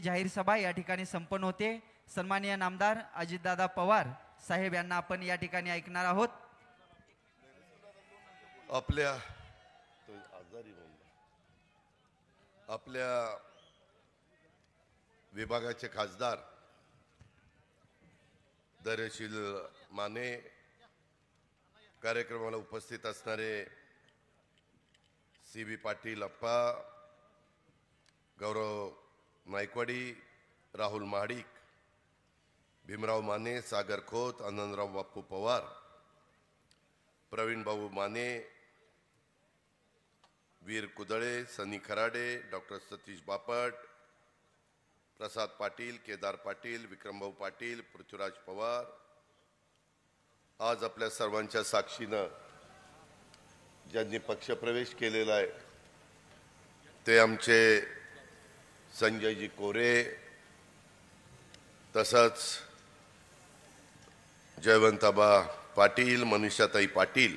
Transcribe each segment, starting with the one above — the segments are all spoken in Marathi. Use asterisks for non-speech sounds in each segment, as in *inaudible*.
जाहीर सभा या ठिकाणी संपन्न होते सन्मानिय नामदार अजितदादा पवार साहेब यांना आपण या ठिकाणी ऐकणार आहोत आपल्या आपल्या विभागाचे खासदार दर्यशील माने कार्यक्रमाला उपस्थित असणारे C B Patil Appa Gaurav Nayakwadi Rahul Mahadik Bhimrao Mane Sagar Khot Anandrao Bappu Pawar Pravin Bhau Mane Veer Kudale Sunny Kharade doctor Satish Bapat Prasad Patil Kedar Patil Vikrambhau Patil Prithviraj Pawar आज आपल्या सर्वांच्या साक्षीनं ज्यांनी पक्षप्रवेश केलेला आहे ते आमचे संजयजी कोरे तसंच जयवंताबा पाटील मनीषाताई पाटील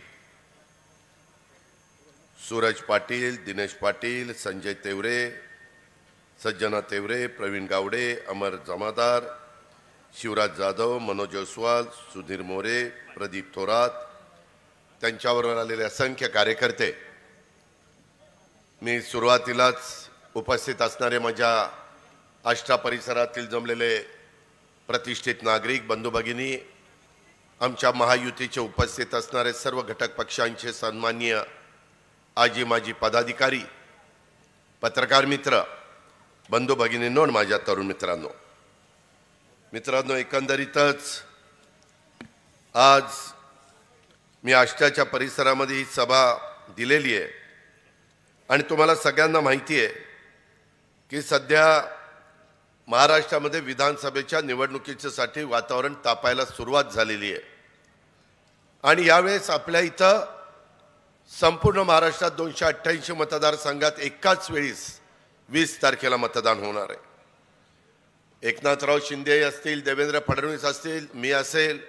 सूरज पाटील दिनेश पाटील संजय तेवरे सज्जना तेवरे प्रवीण गावडे अमर जमादार शिवराज जाधव मनोज जयस्वाल सुधीर मोरे प्रदीप थोरात त्यांच्यावर आलेले असंख्य कार्यकर्ते मी सुरुवातीलाच उपस्थित असणारे माझ्या आष्टा परिसरातील जमलेले प्रतिष्ठित नागरिक बंधू भगिनी आमच्या महायुतीचे उपस्थित असणारे सर्व घटक पक्षांचे सन्माननीय आजी माजी पदाधिकारी पत्रकार मित्र बंधू भगिनींनो माझ्या तरुण मित्रांनो मित्रांनो एकंदरीतच आज मी आष्ट्याच्या परिसरामध्ये ही सभा दिलेली आहे आणि तुम्हाला सगळ्यांना माहिती आहे की सध्या महाराष्ट्रामध्ये विधानसभेच्या निवडणुकीच्यासाठी वातावरण तापायला सुरुवात झालेली आहे आणि यावेळेस आपल्या इथं संपूर्ण महाराष्ट्रात दोनशे अठ्ठ्याऐंशी मतदारसंघात एकाच वेळीस वीस तारखेला मतदान होणार आहे एकनाथराव शिंदे असतील देवेंद्र फडणवीस असतील मी असेल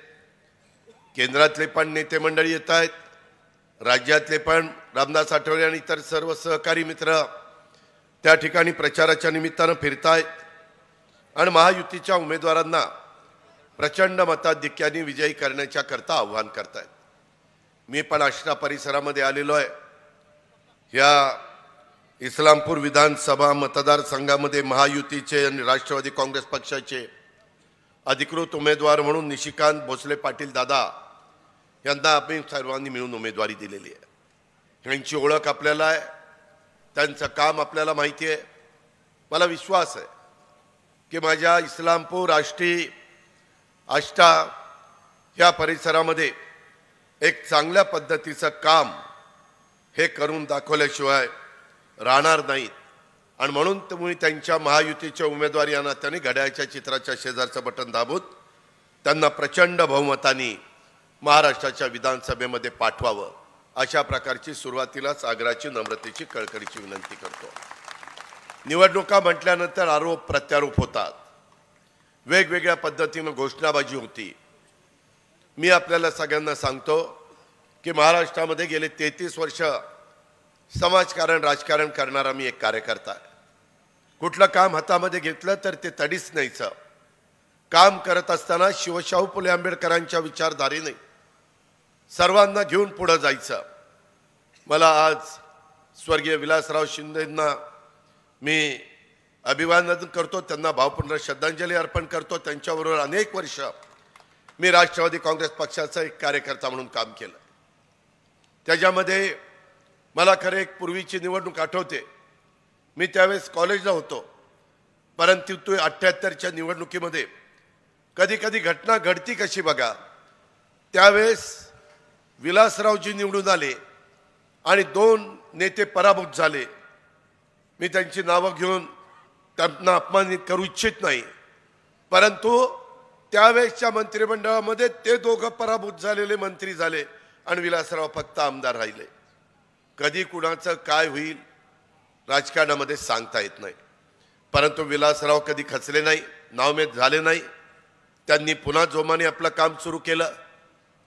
केंद्रातले पण नेते मंडळी येत आहेत राज्यातले पण रामदास आठवले आणि इतर सर्व सहकारी मित्र त्या ठिकाणी प्रचाराच्या निमित्तानं फिरतायत आणि महायुतीच्या उमेदवारांना प्रचंड मताधिक्याने विजयी करण्याच्या करता आव्हान करतायत मी पण आष्टा परिसरामध्ये आलेलो आहे ह्या इस्लामपूर विधानसभा मतदारसंघामध्ये महायुतीचे आणि राष्ट्रवादी काँग्रेस पक्षाचे अधिकृत उमेदवार म्हणून निशिकांत भोसले पाटील दादा यांना आम्ही सर्वांनी मिळून उमेदवारी दिलेली आहे यांची ओळख आपल्याला आहे त्यांचं काम आपल्याला माहिती आहे मला विश्वास आहे की माझ्या इस्लामपूर आष्टी आष्टा या परिसरामध्ये एक चांगल्या पद्धतीचं काम हे करून दाखवल्याशिवाय राहणार नाहीत आणि म्हणून तुम्ही त्यांच्या महायुतीच्या उमेदवारी यांना त्यांनी घड्याळच्या चित्राच्या शेजारचं बटन दाबून त्यांना प्रचंड बहुमताने महाराष्ट्राच्या विधानसभेमध्ये पाठवावं अशा प्रकारची सुरुवातीलाच आग्राची नम्रतेची कळकळीची विनंती करतो निवडणुका म्हटल्यानंतर आरोप प्रत्यारोप होतात वेगवेगळ्या पद्धतीनं घोषणाबाजी होती मी आपल्याला सगळ्यांना सांगतो की महाराष्ट्रामध्ये गेले तेहतीस वर्ष समाजकारण राजकारण करणारा मी एक कार्यकर्ता आहे कुठलं काम हातामध्ये घेतलं तर ते तडीच न्यायचं काम करत असताना शिवशाहू फुले आंबेडकरांच्या विचारधारेने सर्वांना घेऊन पुढं जायचं मला आज स्वर्गीय विलासराव शिंदेंना मी अभिवादन करतो त्यांना भावपूर्ण श्रद्धांजली अर्पण करतो त्यांच्याबरोबर अनेक वर्ष मी राष्ट्रवादी काँग्रेस पक्षाचा एक कार्यकर्ता म्हणून काम केलं त्याच्यामध्ये मला खरं एक पूर्वीची निवडणूक आठवते मी त्यावेळेस कॉलेजला होतो परंतु तो अठ्ठ्याहत्तरच्या निवडणुकीमध्ये कधी कधी घटना घडती कशी बघा त्यावेळेस विलासरावजी निवडून आले आणि दोन नेते पराभूत झाले मी त्यांची नावं घेऊन त्यांना अपमानित करू इच्छित नाही परंतु त्यावेळेसच्या मंत्रिमंडळामध्ये ते दोघं पराभूत झालेले मंत्री झाले आणि विलासराव फक्त आमदार राहिले कधी कुणाचं काय होईल राजकारणामध्ये सांगता येत नाही परंतु विलासराव कधी खचले नाही नावमेद झाले नाही त्यांनी पुन्हा जोमाने आपलं काम सुरू केलं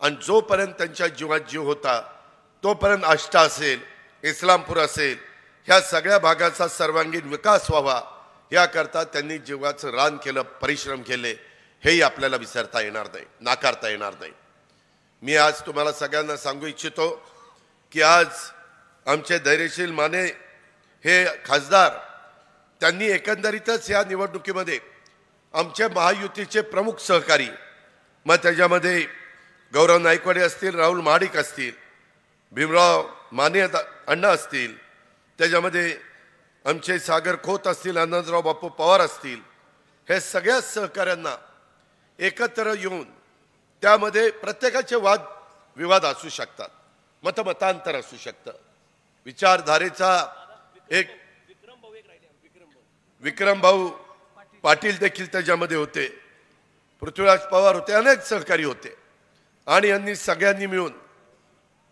आणि जोपर्यंत त्यांच्या जीवात जीव होता तोपर्यंत आष्टा असेल इस्लामपूर असेल ह्या सगळ्या भागाचा सर्वांगीण विकास व्हावा याकरता त्यांनी जीवाचं रान केलं परिश्रम केले हेही आपल्याला विसरता येणार नाही नाकारता येणार नाही मी आज तुम्हाला सगळ्यांना सांगू इच्छितो की आज आमचे धैर्यशील माने हे खासदार त्यांनी एकंदरीतच या निवडणुकीमध्ये आमच्या महायुतीचे प्रमुख सहकारी मग त्याच्यामध्ये गौरव नाईकवाडे असतील राहुल महाडिक असतील भीमराव माने अण्णा असतील त्याच्यामध्ये आमचे सागर खोत असतील आनंदराव बापू पवार असतील हे सगळ्या सहकाऱ्यांना एकत्र येऊन त्यामध्ये प्रत्येकाचे वाद विवाद असू शकतात मतमतांतर असू शकतं विचारधारेचा एक विक्रम भाऊ पाटील देखील त्याच्यामध्ये होते पृथ्वीराज पवार होते अनेक सहकारी होते आणि यांनी सगळ्यांनी मिळून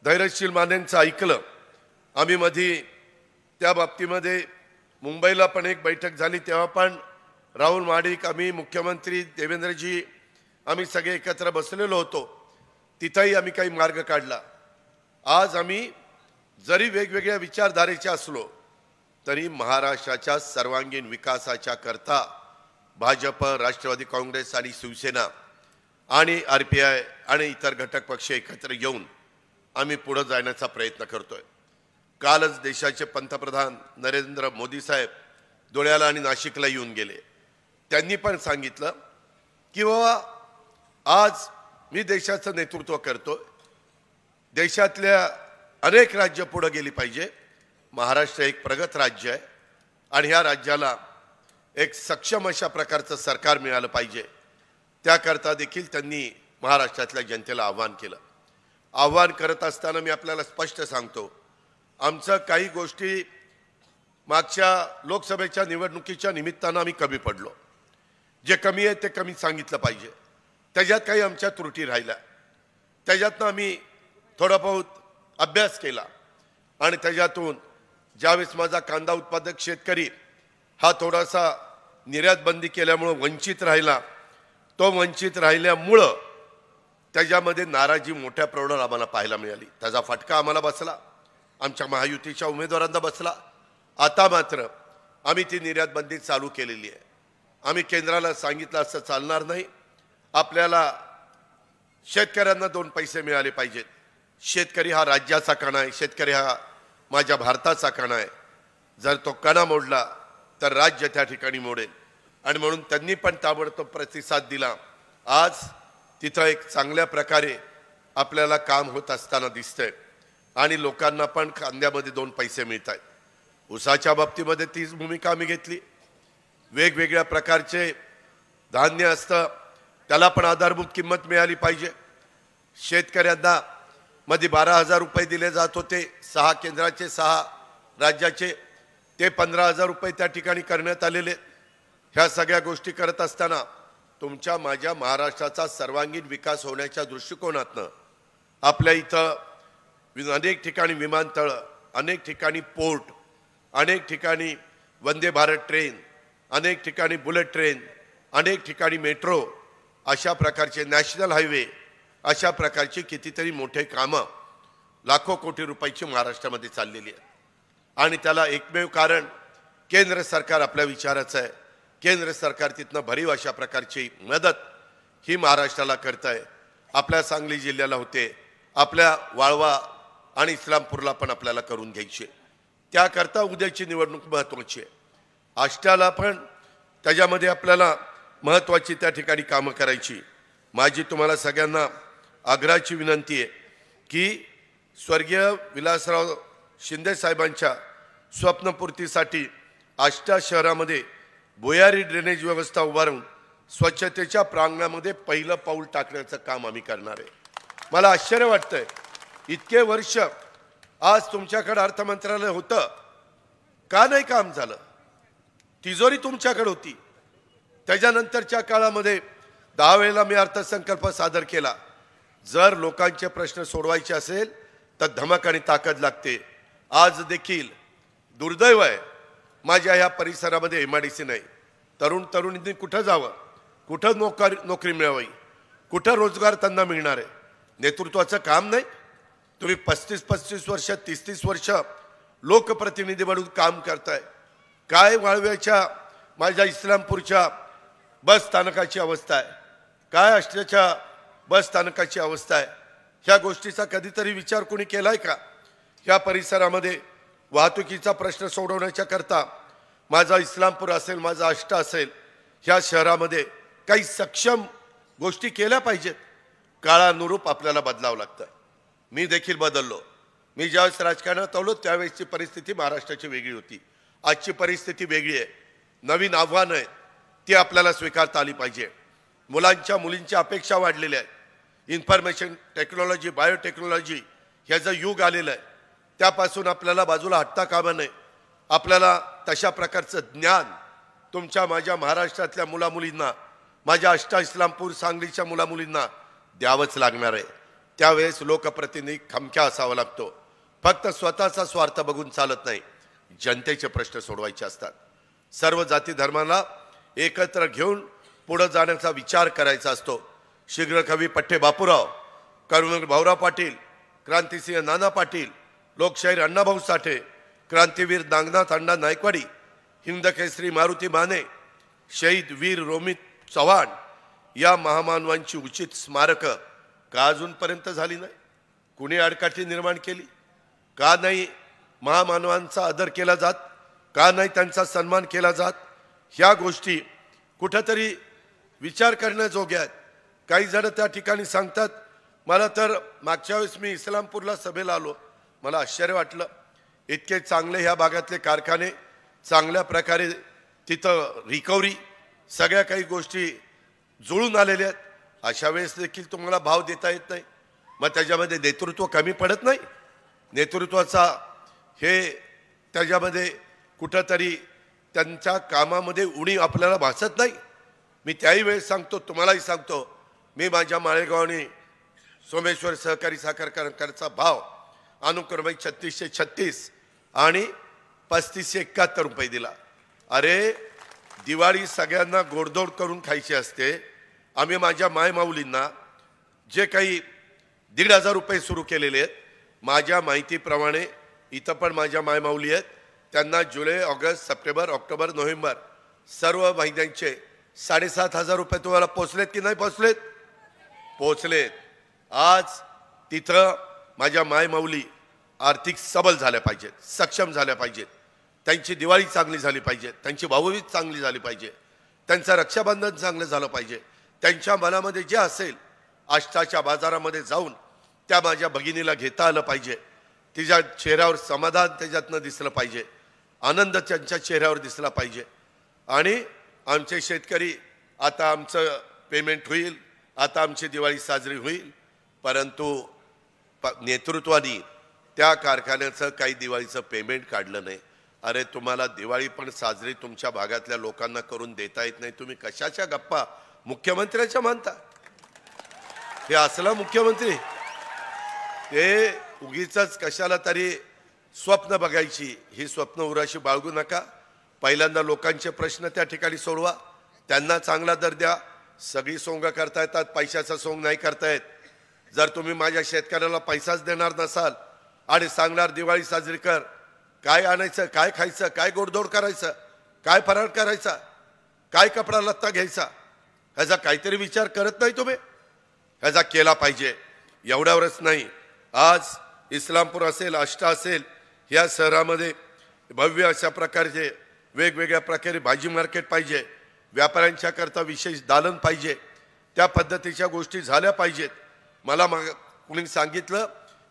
धैर्यशील मान्यांचं ऐकलं आम्ही मधी त्या बाबतीमध्ये मुंबईला पण एक बैठक झाली तेव्हा पण राहुल माडिक आम्ही मुख्यमंत्री देवेंद्रजी आम्ही सगळे एकत्र बसलेलो होतो तिथंही आम्ही काही मार्ग काढला आज आम्ही जरी वेगवेगळ्या विचारधारेचे असलो तरी महाराष्ट्राच्या सर्वांगीण विकासाच्या करता भाजप राष्ट्रवादी काँग्रेस आणि शिवसेना आणि आर पी आय आणि इतर घटक पक्ष एकत्र येऊन आम्ही पुढं जाण्याचा प्रयत्न करतोय कालच देशाचे पंतप्रधान नरेंद्र मोदी साहेब धुळ्याला आणि नाशिकला येऊन गेले त्यांनी पण सांगितलं की बाबा आज मी देशाचं नेतृत्व करतो देशातल्या अनेक राज्य पुढं गेली पाहिजे महाराष्ट्र एक प्रगत राज्य आहे आणि ह्या राज्याला एक सक्षम अशा प्रकारचं सरकार मिळालं पाहिजे त्याकरता देखील त्यांनी महाराष्ट्रातल्या जनतेला आव्हान केलं आव्हान करत असताना मी आपल्याला स्पष्ट सांगतो आमचं काही गोष्टी मागच्या लोकसभेच्या निवडणुकीच्या निमित्तानं आम्ही कमी पडलो जे कमी आहे ते कमी सांगितलं पाहिजे त्याच्यात काही आमच्या त्रुटी राहिल्या त्याच्यातनं आम्ही थोडा बहुत अभ्यास केला आणि त्याच्यातून ज्यावेळेस माझा कांदा उत्पादक शेतकरी हा थोडासा निर्यातबंदी केल्यामुळं वंचित राहिला तो वंचित राहिल्यामुळं त्याच्यामध्ये नाराजी मोठ्या प्रमाणात आम्हाला पाहायला मिळाली त्याचा फटका आम्हाला बसला आमच्या महायुतीच्या उमेदवारांना बसला आता मात्र आम्ही ती निर्यात बंदी चालू केलेली आहे आम्ही केंद्राला सांगितलं असं चालणार नाही आपल्याला शेतकऱ्यांना दोन पैसे मिळाले पाहिजेत शेतकरी हा राज्याचा कणा आहे शेतकरी हा माझ्या भारताचा कणा आहे जर तो कणा मोडला तर राज्य त्या ठिकाणी मोडेल आणि म्हणून त्यांनी पण ताबडतोब प्रतिसाद दिला आज तिथं एक चांगल्या प्रकारे आपल्याला काम होत असताना दिसतंय आणि लोकांना पण कांद्यामध्ये दोन पैसे मिळत आहेत उसाच्या बाबतीमध्ये तीच भूमिका आम्ही घेतली वेगवेगळ्या प्रकारचे धान्य असतं त्याला पण आधारभूत किंमत मिळाली पाहिजे शेतकऱ्यांना मध्ये बारा हजार रुपये दिले जात होते सहा केंद्राचे सहा राज्याचे ते पंधरा हजार रुपये त्या ठिकाणी करण्यात आलेले ह्या सगळ्या गोष्टी करत असताना तुमच्या माझ्या महाराष्ट्राचा सर्वांगीण विकास होण्याच्या दृष्टिकोनातनं आपल्या इथं अनेक ठिकाणी विमानतळं अनेक ठिकाणी पोर्ट अनेक ठिकाणी वंदे भारत ट्रेन अनेक ठिकाणी बुलेट ट्रेन अनेक ठिकाणी मेट्रो अशा प्रकारचे नॅशनल हायवे अशा प्रकारची कितीतरी मोठे कामं लाखो कोटी रुपयाची महाराष्ट्रामध्ये चाललेली आहेत आणि त्याला एकमेव कारण केंद्र सरकार आपल्या विचाराचं आहे केंद्र सरकार तिथनं भरीव अशा प्रकारची मदत ही महाराष्ट्राला करत आहे आपल्या सांगली जिल्ह्याला होते आपल्या वाळवा आणि इस्लामपूरला पण आपल्याला करून घ्यायची त्याकरता उद्याची निवडणूक महत्त्वाची आहे आष्टाला पण त्याच्यामध्ये आपल्याला महत्त्वाची त्या ठिकाणी कामं करायची माझी तुम्हाला सगळ्यांना आग्रहाची विनंती आहे की स्वर्गीय विलासराव शिंदे साहेबांच्या स्वप्नपूर्तीसाठी आष्टा शहरामध्ये भुयारी ड्रेनेज व्यवस्था उभारून स्वच्छतेच्या प्रांगणामध्ये पहिलं पाऊल टाकण्याचं काम आम्ही करणार आहे मला आश्चर्य वाटतंय इतके वर्ष आज तुमच्याकडे अर्थ मंत्रालय होतं का नाही काम झालं तिजोरी तुमच्याकडे होती त्याच्यानंतरच्या काळामध्ये दहा वेळेला मी अर्थसंकल्प सादर केला जर लोकांचे प्रश्न सोडवायचे असेल तर धमक आणि ताकद लागते आज देखील दुर्दैव आहे माझ्या ह्या परिसरामध्ये एम आय डी सी नाही तरुण तरुणींनी कुठं जावं कुठं नोकरी नोकरी मिळावी कुठं रोजगार त्यांना मिळणार आहे नेतृत्वाचं काम नाही तुम्ही पस्तीस पस्तीस वर्ष तीस तीस वर्ष लोकप्रतिनिधी म्हणून काम करताय काय वाळव्याच्या माझ्या इस्लामपूरच्या बस स्थानकाची अवस्था आहे काय असल्याच्या बस स्थानकाची अवस्था आहे ह्या गोष्टीचा कधीतरी विचार कोणी केला आहे का ह्या परिसरामध्ये वाहतुकीचा प्रश्न सोडवण्याच्या करता माझा इस्लामपूर असेल माझा आष्टा असेल ह्या शहरामध्ये काही सक्षम गोष्टी केल्या पाहिजेत काळानुरूप आपल्याला बदलावं लागतं मी देखील बदललो मी ज्यावेळेस राजकारणात आलो त्यावेळेसची परिस्थिती महाराष्ट्राची वेगळी होती आजची परिस्थिती वेगळी आहे नवीन आव्हानं आहेत ती आपल्याला स्वीकारता आली पाहिजे मुलांच्या मुलींच्या अपेक्षा वाढलेल्या आहेत इन्फॉर्मेशन टेक्नॉलॉजी बायोटेक्नॉलॉजी ह्याचं युग आलेलं आहे त्यापासून आपल्याला बाजूला हट्टा कामा नये आपल्याला तशा प्रकारचं ज्ञान तुमच्या माझ्या महाराष्ट्रातल्या मुलामुलींना माझ्या अष्टा इस्लामपूर सांगलीच्या मुलामुलींना द्यावंच लागणार आहे त्यावेळेस लोकप्रतिनिधी खमक्या असावा लागतो फक्त स्वतःचा स्वार्थ बघून चालत नाही जनतेचे प्रश्न सोडवायचे असतात सर्व जाती धर्माला एकत्र घेऊन पुढं जाण्याचा विचार करायचा असतो शीघ्रकवी पठ्ठे बापूराव करुण भाऊराव पाटील क्रांतिसिंह नाना पाटील लोकशाहीर अण्णाभाऊ साठे क्रांतीवीर नागनाथ अण्णा नायकवाडी हिंदकेसरी मारुती माने शहीद वीर रोमित चव्हाण या महामानवांची उचित स्मारकं का अजूनपर्यंत झाली नाही कुणी आडकाठी निर्माण केली का नाही महामानवांचा आदर केला जात का नाही त्यांचा सन्मान केला जात ह्या गोष्टी कुठंतरी विचार करण्याजोग्या आहेत काही जण त्या ठिकाणी सांगतात मला तर मागच्या वेळेस मी इस्लामपूरला सभेला आलो मला आश्चर्य वाटलं इतके चांगले ह्या भागातले कारखाने चांगल्या प्रकारे तिथं रिकव्हरी सगळ्या काही गोष्टी जुळून आलेल्या आहेत अशा वेळेस देखील तुम्हाला भाव देता येत नाही मग त्याच्यामध्ये नेतृत्व कमी पडत नाही नेतृत्वाचा हे त्याच्यामध्ये कुठंतरी त्यांच्या कामामध्ये उणी आपल्याला भासत नाही मी त्याही वेळेस सांगतो तुम्हालाही सांगतो मी माझ्या माळेगावने सोमेश्वर सहकारी साखर कारखान्याचा भाव अनुक्रमे छत्तीसशे छत्तीस आणि पस्तीसशे एकाहत्तर रुपये दिला अरे दिवाळी सगळ्यांना गोडधोड करून खायची असते आम्ही माझ्या मायमाऊलींना जे काही दीड हजार रुपये सुरू केलेले आहेत माझ्या माहितीप्रमाणे इथं पण माझ्या मायमाऊली आहेत त्यांना जुलै ऑगस्ट सप्टेंबर ऑक्टोबर नोव्हेंबर सर्व महिन्यांचे साडेसात हजार रुपये तुम्हाला पोचलेत की नाही पोचलेत पोचलेत आज तिथं माझ्या मायमाऊली आर्थिक सबल झाल्या पाहिजेत सक्षम झाल्या पाहिजेत त्यांची दिवाळी चांगली झाली पाहिजे त्यांची भाऊबीज चांगली झाली पाहिजे त्यांचं रक्षाबंधन चांगलं झालं पाहिजे त्यांच्या मनामध्ये जे असेल आष्टाच्या बाजारामध्ये जाऊन त्या माझ्या भगिनीला घेता आलं पाहिजे तिच्या चेहऱ्यावर समाधान त्याच्यातनं दिसलं पाहिजे आनंद त्यांच्या चेहऱ्यावर दिसला पाहिजे आणि आमचे शेतकरी आता आमचं पेमेंट होईल आता आमची दिवाळी साजरी होईल परंतु नेतृत्वानी त्या कारखान्याचं काही दिवाळीचं पेमेंट काढलं नाही अरे तुम्हाला दिवाळी पण साजरी तुमच्या भागातल्या लोकांना करून देता येत नाही तुम्ही कशाच्या गप्पा मुख्यमंत्र्याच्या मानता हे असला मुख्यमंत्री हे उगीच कशाला तरी स्वप्न बघायची ही स्वप्न उराशी बाळगू नका पहिल्यांदा लोकांचे प्रश्न त्या ठिकाणी सोडवा त्यांना चांगला दर द्या सगळी सोंग करता येतात पैशाचा सोंग नाही करता येत जर तुम्ही माझ्या शेतकऱ्याला पैसाच देणार नसाल आणि सांगणार दिवाळी साजरी कर काय आणायचं काय खायचं काय गोडधोड करायचं काय फराळ करायचा काय कपडा लत्ता घ्यायचा ह्याचा काहीतरी विचार करत नाही तुम्ही ह्याचा केला पाहिजे एवढ्यावरच नाही आज इस्लामपूर असेल आष्टा असेल या शहरामध्ये भव्य अशा प्रकारचे वेगवेगळ्या प्रकारे भाजी मार्केट पाहिजे व्यापाऱ्यांच्याकरता विशेष दालन पाहिजे त्या पद्धतीच्या गोष्टी झाल्या पाहिजेत मला मग कुणी सांगितलं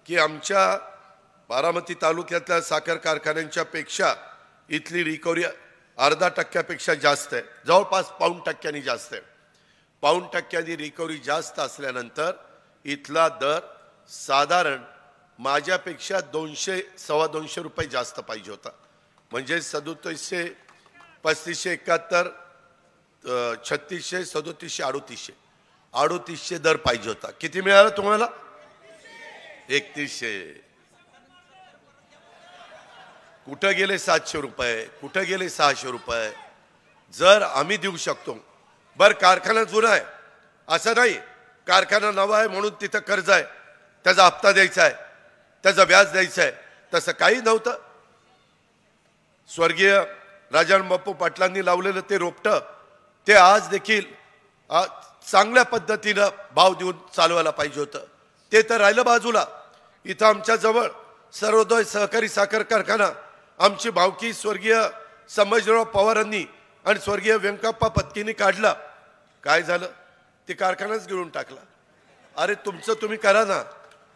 की आमच्या बारामती तालुक्यातल्या साखर कारखान्यांच्या पेक्षा इथली रिकव्हरी अर्धा टक्क्यापेक्षा जास्त आहे जवळपास पाऊन टक्क्यांनी जास्त आहे पाऊन टक्क्यांनी रिकव्हरी जास्त असल्यानंतर इथला दर साधारण माझ्यापेक्षा दोनशे सव्वा दोनशे रुपये जास्त पाहिजे होता म्हणजे सदोतीसशे पस्तीसशे एकाहत्तर छत्तीसशे सदोतीसशे अडोतीसशे अडोतीसशे दर पाहिजे होता किती मिळाला तुम्हाला एकतीसशे कुठं गेले सातशे रुपये कुठं गेले सहाशे रुपये जर आम्ही देऊ शकतो बर कारखाना जुना आहे असं नाही कारखाना नवा आहे म्हणून तिथं कर्ज आहे त्याचा हप्ता द्यायचा आहे त्याचा व्याज द्यायचा आहे तसं काही नव्हतं स्वर्गीय राजन बाप्पू पाटलांनी लावलेलं ते रोपटं ते आज देखील आज चांगल्या पद्धतीनं भाव देऊन चालवायला पाहिजे होतं ते तर राहिलं बाजूला इथं आमच्याजवळ सर्वोदय सहकारी साखर कारखाना आमची भावकी स्वर्गीय संभाजीराव पवारांनी आणि स्वर्गीय व्यंकप्पा पत्कींनी काढला काय झालं ते कारखानाच गिळून टाकला अरे तुमचं तुम्ही करा ना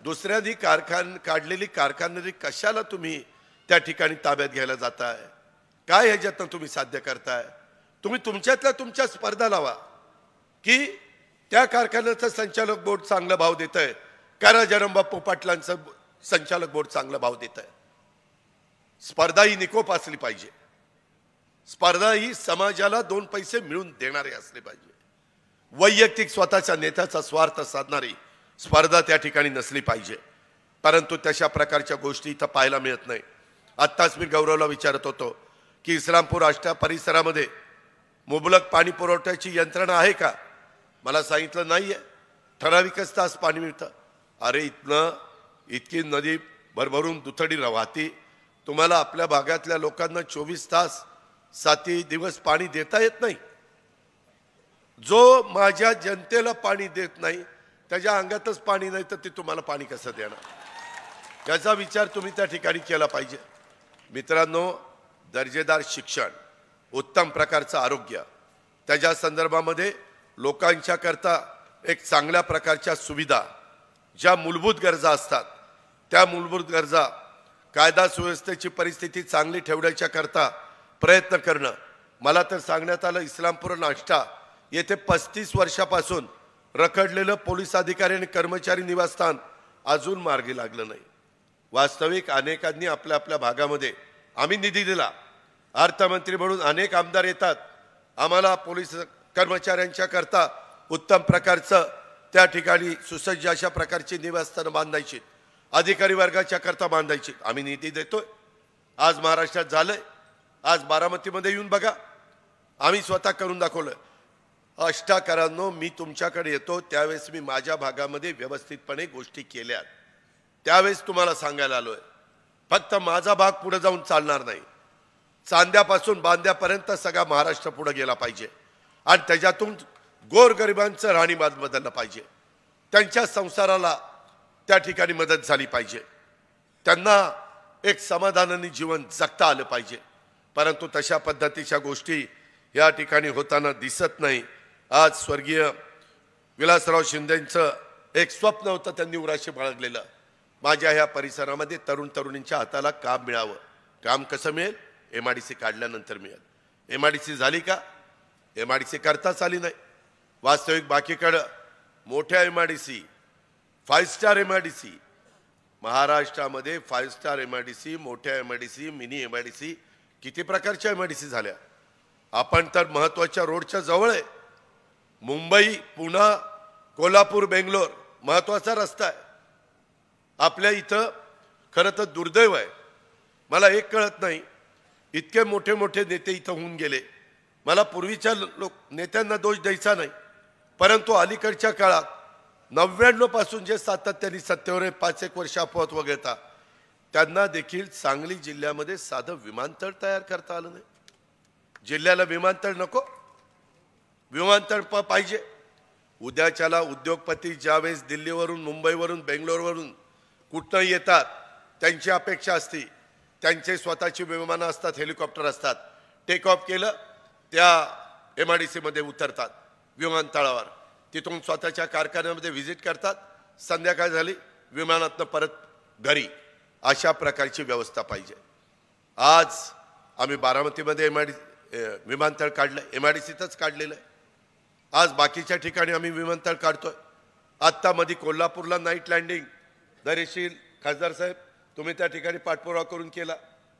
दुसऱ्यांनी कारखान काढलेली कारखानदारी कशाला तुम्ही त्या ठिकाणी ताब्यात घ्यायला जाताय काय ह्याच्यातनं तुम्ही साध्य करताय तुम्ही तुमच्यातल्या तुमच्या स्पर्धा लावा की त्या कारखान्याचं संचालक बोर्ड चांगला भाव देत आहे राजाराम बाप्पू पाटलांचं संचालक बोर्ड चांगला भाव देत आहे स्पर्धा ही निकोप असली पाहिजे स्पर्धा ही समाजाला दोन पैसे मिळून देणारे असले पाहिजे वैयक्तिक स्वतःच्या नेत्याचा स्वार्थ साधणारी स्पर्धा त्या ठिकाणी नसली पाहिजे परंतु तशा प्रकारच्या गोष्टी इथं पाहायला मिळत नाही आत्ताच मी गौरवला विचारत होतो की इस्लामपूर आष्टा परिसरामध्ये मुबलक पाणी पुरवठ्याची यंत्रणा आहे का मला सांगितलं नाहीये ठराविकच तास पाणी मिळतं अरे इथनं इतकी नदी भरभरून दुथडी राहती तुम्हाला आपल्या भागातल्या लोकांना चोवीस तास साती दिवस पाणी देता येत नाही जो माझ्या जनतेला पाणी देत नाही त्याच्या अंगातच पाणी नाही तर ते तुम्हाला पाणी कसं देणार याचा विचार तुम्ही त्या ठिकाणी केला पाहिजे मित्रांनो दर्जेदार शिक्षण उत्तम प्रकारचं आरोग्य त्याच्या संदर्भामध्ये लोकांच्याकरता एक चांगल्या प्रकारच्या सुविधा ज्या मूलभूत गरजा असतात त्या मूलभूत गरजा कायदा सुव्यवस्थेची परिस्थिती चांगली करता प्रयत्न करणं मला तर सांगण्यात आलं इस्लामपूर नाष्टा येथे पस्तीस वर्षापासून रखडलेलं पोलीस अधिकारी आणि कर्मचारी निवासस्थान अजून मार्गी लागलं नाही वास्तविक अनेकांनी आपल्या आपल्या भागामध्ये आम्ही निधी दिला अर्थमंत्री म्हणून अनेक आमदार येतात आम्हाला पोलीस कर्मचाऱ्यांच्या करता उत्तम प्रकारचं त्या ठिकाणी सुसज्ज अशा प्रकारची निवासस्थानं बांधायची अधिकारी वर्गाच्या करता बांधायची आम्ही निधी देतोय आज महाराष्ट्रात झालंय आज बारामतीमध्ये येऊन बघा आम्ही स्वतः करून दाखवलं अष्टाकारांनो मी तुमच्याकडे येतो त्यावेळेस मी माझ्या भागामध्ये व्यवस्थितपणे गोष्टी केल्या त्यावेळेस तुम्हाला सांगायला आलो आहे फक्त माझा भाग पुढे जाऊन चालणार नाही चांद्यापासून बांद्यापर्यंत सगळा महाराष्ट्र पुढे गेला पाहिजे आणि त्याच्यातून गोरगरिबांचं राहणीमान बदललं पाहिजे त्यांच्या संसाराला त्या ठिकाणी मदत झाली पाहिजे त्यांना एक समाधानाने जीवन जगता आलं पाहिजे परंतु तशा पद्धतीच्या गोष्टी या ठिकाणी होताना दिसत नाही आज स्वर्गीय विलासराव शिंदेंचं एक स्वप्न होतं त्यांनी उराशी बाळगलेलं माझ्या ह्या परिसरामध्ये तरुण तरुणींच्या हाताला काम मिळावं काम कसं मिळेल एम आय डी सी काढल्यानंतर मिळेल एम आय डी सी झाली का एम आर डी सी करताच आली नाही वास्तविक बाकीकडं मोठ्या M R D C five star M R D C महाराष्ट्रामध्ये five star M R D C मोठ्या M R D C mini M R D C किती प्रकारच्या एम आर डी सी झाल्या आपण तर महत्त्वाच्या रोडच्या जवळ आहे मुंबई पुणे कोल्हापूर बेंगलोर महत्त्वाचा रस्ता आहे आपल्या इथं खरं तर दुर्दैव आहे मला एक कळत नाही इतके मोठे मोठे नेते इथं होऊन गेले मला पूर्वीच्या लोक नेत्यांना दोष द्यायचा नाही परंतु अलीकडच्या काळात नव्याण्णवपासून जे सातत्याने सत्तेवर पाच एक वर्ष अपवात वगळता त्यांना देखील सांगली जिल्ह्यामध्ये साधं विमानतळ तयार करता आलं नाही जिल्ह्याला विमानतळ नको विमानतळ पाहिजे उद्याच्याला उद्योगपती ज्यावेळेस दिल्लीवरून मुंबईवरून बेंगलोरवरून कुठं येतात त्यांची अपेक्षा असती त्यांचे स्वतःची विमानं असतात हेलिकॉप्टर असतात टेक ऑफ केलं त्या एम आय डी सीमध्ये उतरतात विमानतळावर तिथून स्वतःच्या कारखान्यामध्ये व्हिजिट करतात संध्याकाळ झाली विमानातनं परत घरी अशा प्रकारची व्यवस्था पाहिजे आज आम्ही बारामतीमध्ये एम आय डी विमानतळ काढलं एम आय डी सीतच काढलेलं आहे आज बाकीच्या ठिकाणी आम्ही विमानतळ काढतोय आत्ता मध्ये कोल्हापूरला नाईट लँडिंग दरेशील खासदार साहेब तुम्ही त्या ठिकाणी पाठपुरावा करून केला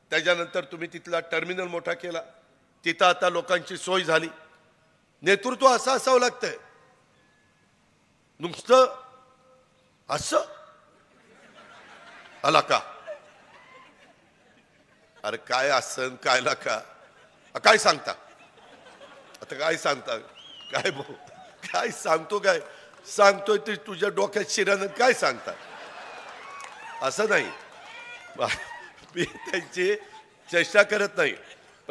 त्याच्यानंतर तुम्ही तिथला टर्मिनल मोठा केला तिथं आता लोकांची सोय झाली नेतृत्व असं असावं लागतंय नुसतं असं आला का अरे काय असं काय लाका काय सांगता आता काय सांगता काय भाऊ काय सांगतो काय सांगतोय ते तुझ्या डोक्यात शिरान काय सांगता असं नाही मी त्यांची चेष्टा करत नाही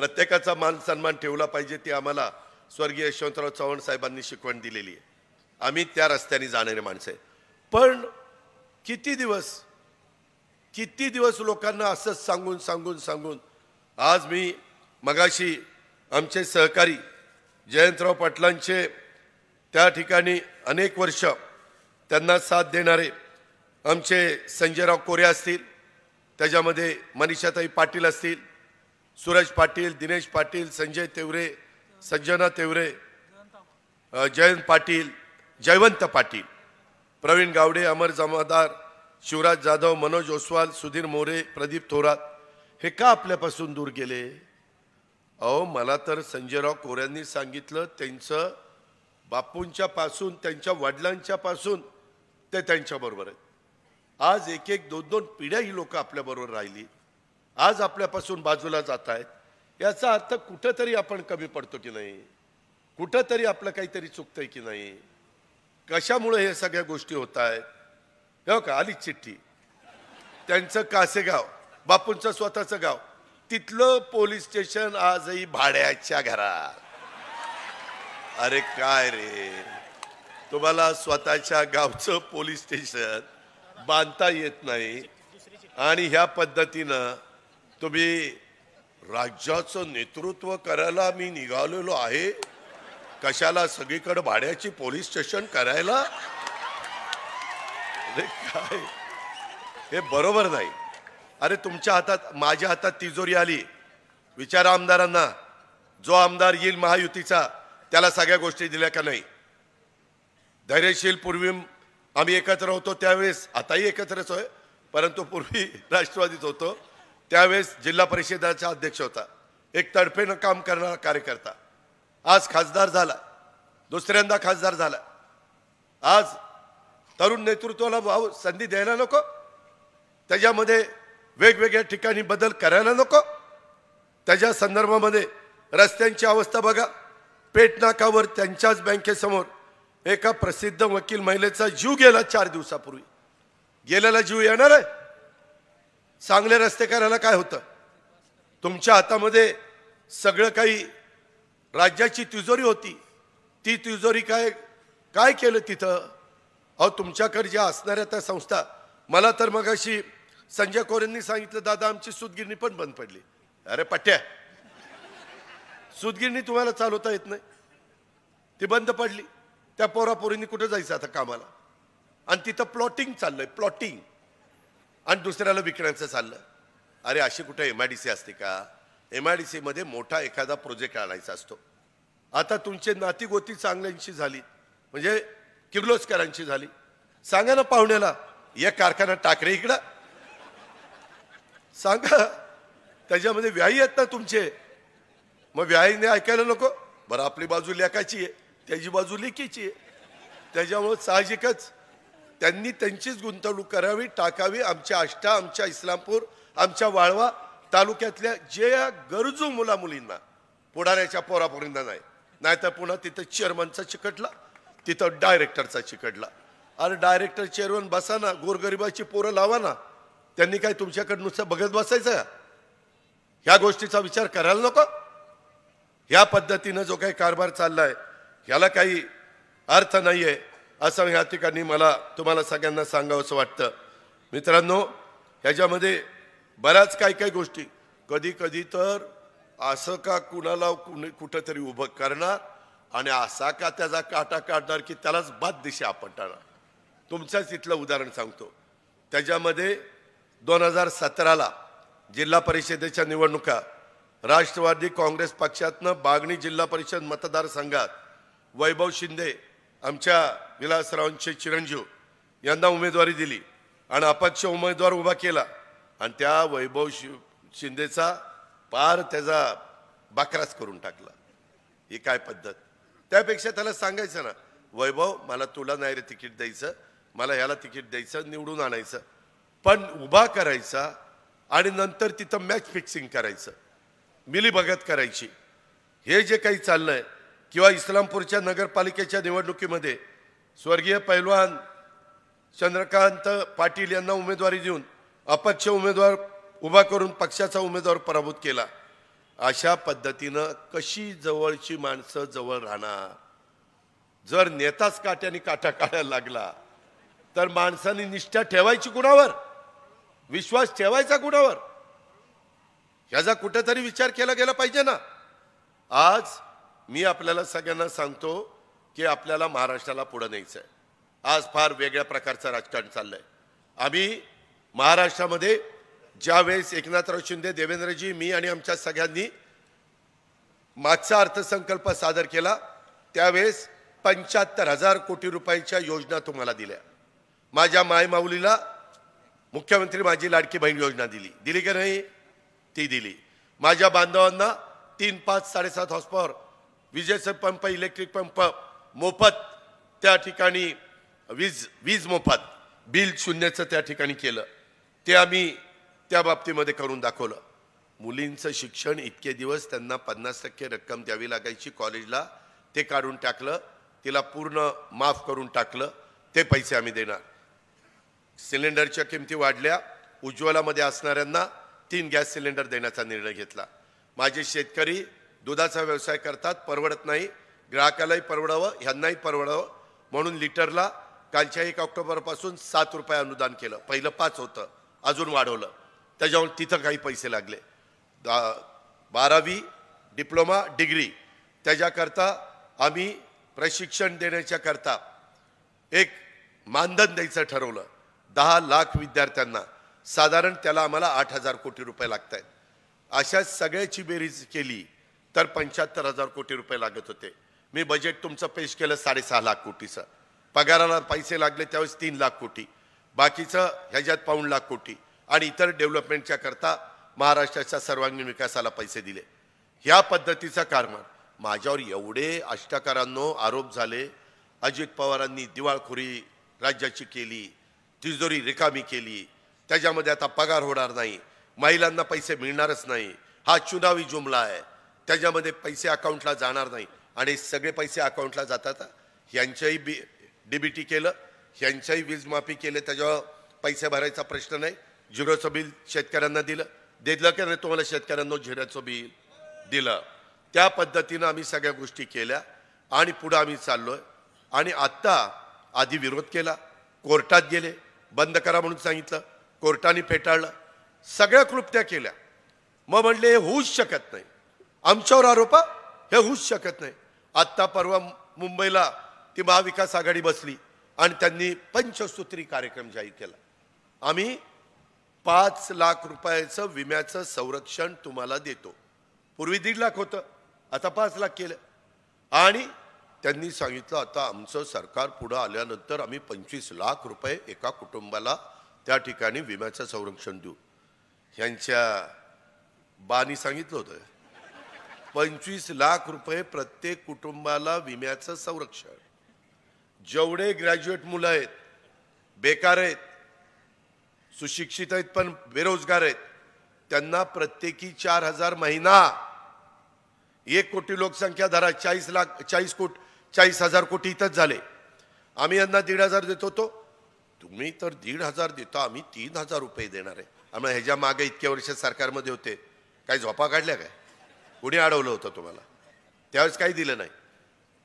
प्रत्येकाचा मान सन्मान ठेवला पाहिजे ती आम्हाला स्वर्गीय यशवंतराव चव्हाण साहेबांनी शिकवण दिलेली आहे आम्ही त्या रस्त्याने जाणारे माणसं आहे पण किती दिवस किती दिवस लोकांना असंच सांगून सांगून सांगून आज मी मगाशी आमचे सहकारी जयंतराव पाटलांचे त्या ठिकाणी अनेक वर्ष त्यांना साथ देणारे आमचे संजयराव कोरे असतील त्याच्यामध्ये मनीषाताई पाटील असतील सूरज पाटील दिनेश पाटील संजय तेवरे सज्जना तेवरे जयंत पाटील जयवंत पाटील प्रवीण गावडे अमर जमादार शिवराज जाधव मनोज ओसवाल सुधीर मोरे प्रदीप थोरात हे का आपल्यापासून दूर गेले अहो मला तर संजयराव कोऱ्यांनी सांगितलं त्यांचं बापूंच्या पासून त्यांच्या वडिलांच्या पासून ते त्यांच्याबरोबर आहेत आज एक एक दोन दोन पिढ्या ही लोकं आपल्याबरोबर राहिली आज आपल्यापासून बाजूला जात आहेत याचा अर्थ कुठंतरी आपण कमी पडतो की नाही कुठंतरी आपलं काहीतरी चुकतंय की नाही कशामुळे हे सगळ्या गोष्टी होत आहेत हो का आली चिठ्ठी त्यांचं कासेगाव बापूंचं स्वतःचं गाव तिथलं पोलीस स्टेशन आजही भाड्याच्या घरात अरे काय रे तुम्हाला स्वतःच्या गावचं पोलीस स्टेशन बांधता येत नाही आणि ह्या पद्धतीनं तुम्ही राज्याचं नेतृत्व करायला मी निघालेलो आहे कशाला सगळीकडे भाड्याची पोलीस स्टेशन करायला अरे काय हे बरोबर नाही अरे तुमच्या हातात माझ्या हातात तिजोरी आली विचारा आमदारांना जो आमदार येईल महायुतीचा त्याला सगळ्या गोष्टी दिल्या का नाही धैर्यशील पूर्वी आम्ही एकत्र होतो त्यावेळेस आताही एकत्रच होय परंतु पूर्वी *laughs* राष्ट्रवादीच होतो त्यावेळेस जिल्हा परिषदेचा अध्यक्ष होता एक तडफेनं काम करणारा कार्यकर्ता आज खासदार झाला दुसऱ्यांदा खासदार झाला आज तरुण नेतृत्वाला वाव संधी द्यायला नको त्याच्यामध्ये वेगवेगळ्या ठिकाणी बदल करायला नको त्याच्या संदर्भामध्ये रस्त्यांची अवस्था बघा पेटनाकावर त्यांच्याच बँकेसमोर एका प्रसिद्ध वकील महिलेचा जीव गेला चार दिवसापूर्वी गेलेला जीव येणार आहे चांगले रस्ते करायला काय होतं तुमच्या हातामध्ये सगळं काही राज्याची तिजोरी होती ती तिजोरी काय काय केलं तिथं अहो तुमच्याकडे ज्या असणाऱ्या त्या संस्था मला तर मग अशी संजय कोरेंनी सांगितलं दादा आमची सुतगिरणी पण बंद पडली अरे पट्ट्या सुतगिरणी तुम्हाला चालवता येत नाही ती बंद पडली त्या पोरापोरींनी कुठं जायचं आता कामाला आणि तिथं प्लॉटिंग चाललंय प्लॉटिंग आणि दुसऱ्याला विकण्याचं चाललं अरे अशी कुठे एम आय डी सी असते का एम आय डी सीमध्ये मोठा एखादा प्रोजेक्ट आणायचा असतो आता तुमचे नातीगोती चांगल्यांशी झाली म्हणजे किर्लोस्करांची झाली सांगा ना पाहुण्याला या कारखाना टाकरे इकडं सांगा त्याच्यामध्ये व्याही आहेत ना तुमचे मग व्याहीने ऐकायला नको बरं आपली बाजू लेखाची आहे त्याची बाजू लेखीची आहे त्याच्यामुळं साहजिकच त्यांनी त्यांचीच गुंतवणूक करावी टाकावी आमच्या आष्टा आमच्या इस्लामपूर आमच्या वाळवा तालुक्यातल्या जे या गरजू मुला मुलींना पुढाऱ्याच्या पोरापोरींना नाही नाहीतर पुन्हा तिथं चेअरमनचा चिकटला तिथं डायरेक्टरचा चिकटला अरे डायरेक्टर चेअरमन बसा ना गोरगरिबाची पोरं लावा ना त्यांनी काय तुमच्याकडे नुसतं बघत बसायचं ह्या गोष्टीचा विचार करायला नको ह्या पद्धतीनं जो काही कारभार चालला आहे ह्याला काही अर्थ नाही आहे असं ह्या ठिकाणी मला तुम्हाला सगळ्यांना सांगावं असं वाटतं मित्रांनो ह्याच्यामध्ये बऱ्याच काही काही गोष्टी कधी कधी तर असं का कुणाला कुणी कुठंतरी उभं करणार आणि असा का त्याचा काटा काढणार की त्यालाच बाद दिशा टाळणार तुमचंच इथलं उदाहरण सांगतो त्याच्यामध्ये दोन हजार सतराला जिल्हा परिषदेच्या निवडणुका राष्ट्रवादी काँग्रेस पक्षातनं बागणी जिल्हा परिषद मतदारसंघात वैभव शिंदे आमच्या विलासरावांचे चिरंजीव यांना उमेदवारी दिली आणि अपक्ष उमेदवार उभा केला आणि त्या वैभव शिंदेचा पार त्याचा बाकराच करून टाकला ही काय पद्धत त्यापेक्षा त्याला सांगायचं ना वैभव मला तुला नाही रे तिकीट द्यायचं मला ह्याला तिकीट द्यायचं निवडून आणायचं पण उभा करायचा आणि नंतर तिथं मॅच फिक्सिंग करायचं मिलीभगत करायची हे जे काही चाललं आहे किंवा इस्लामपूरच्या नगरपालिकेच्या निवडणुकीमध्ये स्वर्गीय पैलवान चंद्रकांत पाटील यांना उमेदवारी देऊन अपक्ष उमेदवार उभा करून पक्षाचा उमेदवार पराभूत केला अशा पद्धतीनं कशी जवळची माणसं जवळ राहणार जर नेताच काट्याने काटा काढायला लागला तर माणसाने निष्ठा ठेवायची कुणावर विश्वास ठेवायचा कुणावर ह्याचा कुठेतरी विचार केला गेला पाहिजे ना आज मी आपल्याला सगळ्यांना सांगतो की आपल्याला महाराष्ट्राला पुढं न्यायचं आहे आज फार वेगळ्या प्रकारचं राजकारण चाललं आहे आम्ही महाराष्ट्रामध्ये ज्यावेळेस एकनाथराव शिंदे देवेंद्रजी मी आणि आमच्या सगळ्यांनी मागचा अर्थसंकल्प सादर केला त्यावेळेस पंच्याहत्तर हजार कोटी रुपयाच्या योजना तुम्हाला दिल्या माझ्या मायमाऊलीला मुख्यमंत्री माझी लाडकी बहीण योजना दिली दिली की नाही ती दिली माझ्या बांधवांना तीन पाच साडेसात हॉस्पॉर विजेचं पंप इलेक्ट्रिक पंप मोफत त्या ठिकाणी वीज वीज मोफत बिल शून्याचं त्या ठिकाणी केलं ते आम्ही त्या बाबतीमध्ये करून दाखवलं मुलींचं शिक्षण इतके दिवस त्यांना पन्नास टक्के रक्कम द्यावी लागायची कॉलेजला ते काढून टाकलं तिला पूर्ण माफ करून टाकलं ते पैसे आम्ही देणार सिलेंडरच्या किमती वाढल्या उज्ज्वलामध्ये असणाऱ्यांना तीन गॅस सिलेंडर देण्याचा निर्णय घेतला माझे शेतकरी दुधाचा व्यवसाय करतात परवडत नाही ग्राहकालाही परवडावं ह्यांनाही परवडावं म्हणून लिटरला कालच्या एक ऑक्टोबरपासून सात रुपये अनुदान केलं पहिलं पाच होतं अजून वाढवलं त्याच्यामुळे तिथं काही पैसे लागले दा बारावी डिप्लोमा डिग्री त्याच्याकरता आम्ही प्रशिक्षण देण्याच्याकरता एक मानधन द्यायचं ठरवलं दहा लाख विद्यार्थ्यांना साधारण त्याला आम्हाला आठ हजार कोटी रुपये लागत आहेत अशा सगळ्याची बेरीज केली तर पंच्याहत्तर हजार कोटी रुपये लागत होते मी बजेट तुमचं पेश केलं साडेसहा लाख कोटीचं पगाराला पैसे लागले त्यावेळेस तीन लाख कोटी बाकीचं ह्याच्यात पाऊण लाख कोटी आणि इतर डेव्हलपमेंटच्या करता महाराष्ट्राच्या सर्वांगीण विकासाला पैसे दिले ह्या पद्धतीचा कारभार माझ्यावर एवढे अष्टकारांनो आरोप झाले अजित पवारांनी दिवाळखोरी राज्याची केली तिजोरी रिकामी केली त्याच्यामध्ये आता पगार होणार नाही महिलांना पैसे मिळणारच नाही हा चुनावी जुमला आहे त्याच्यामध्ये पैसे अकाउंटला जाणार नाही आणि सगळे पैसे अकाउंटला जातात यांच्याही बी डी बी टी केलं यांच्याही वीजमाफी केलं त्याच्यावर पैसे भरायचा प्रश्न नाही झिरोचं बिल शेतकऱ्यांना दिलं देतलं की नाही तुम्हाला शेतकऱ्यांना झिरोचं बिल दिलं त्या पद्धतीनं आम्ही सगळ्या गोष्टी केल्या आणि पुढं आम्ही चाललो आणि आत्ता आधी विरोध केला कोर्टात गेले बंद करा म्हणून सांगितलं कोर्टाने फेटाळलं सगळ्या कृप्त्या केल्या मग म्हटले हे होऊच शकत नाही आमच्यावर आरोप हे होऊच शकत नाही आत्ता परवा मुंबईला ती महाविकास आघाडी बसली आणि त्यांनी पंचसूत्री कार्यक्रम जाहीर केला आम्ही पाच लाख रुपयाचं विम्याचं संरक्षण तुम्हाला देतो पूर्वी दीड लाख होतं आता पाच लाख केलं आणि त्यांनी सांगितलं आता आमचं सरकार पुढं आल्यानंतर आम्ही पंचवीस लाख रुपये एका कुटुंबाला त्या ठिकाणी विम्याचं संरक्षण देऊ यांच्या बानी सांगितलं होतं पंचवीस लाख रुपये प्रत्येक कुटुंबाला विम्याचं संरक्षण जेवढे ग्रॅज्युएट मुलं आहेत बेकार आहेत सुशिक्षित आहेत पण बेरोजगार आहेत त्यांना प्रत्येकी चार हजार महिना एक कोटी लोकसंख्या धरा चाळीस लाख चाळीस कोट चाळीस हजार कोटी इथंच झाले आम्ही यांना दीड हजार देतो तो तुम्ही तर दीड हजार देतो आम्ही तीन हजार रुपये देणार आहे आम्हाला ह्याच्या मागे इतक्या वर्ष सरकारमध्ये होते काय झोपा काढल्या काय कोणी अडवलं होतं तुम्हाला त्यावेळेस काही दिलं नाही